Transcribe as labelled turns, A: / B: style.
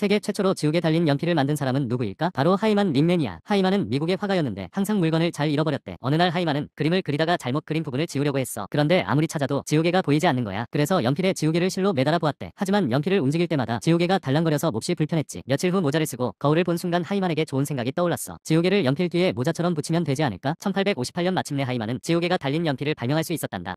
A: 세계 최초로 지우개 달린 연필을 만든 사람은 누구일까? 바로 하이만 린맨이야. 하이만은 미국의 화가였는데 항상 물건을 잘 잃어버렸대. 어느 날 하이만은 그림을 그리다가 잘못 그린 부분을 지우려고 했어. 그런데 아무리 찾아도 지우개가 보이지 않는 거야. 그래서 연필에 지우개를 실로 매달아 보았대. 하지만 연필을 움직일 때마다 지우개가 달랑거려서 몹시 불편했지. 며칠 후 모자를 쓰고 거울을 본 순간 하이만에게 좋은 생각이 떠올랐어. 지우개를 연필 뒤에 모자처럼 붙이면 되지 않을까? 1858년 마침내 하이만은 지우개가 달린 연필을 발명할 수 있었단다.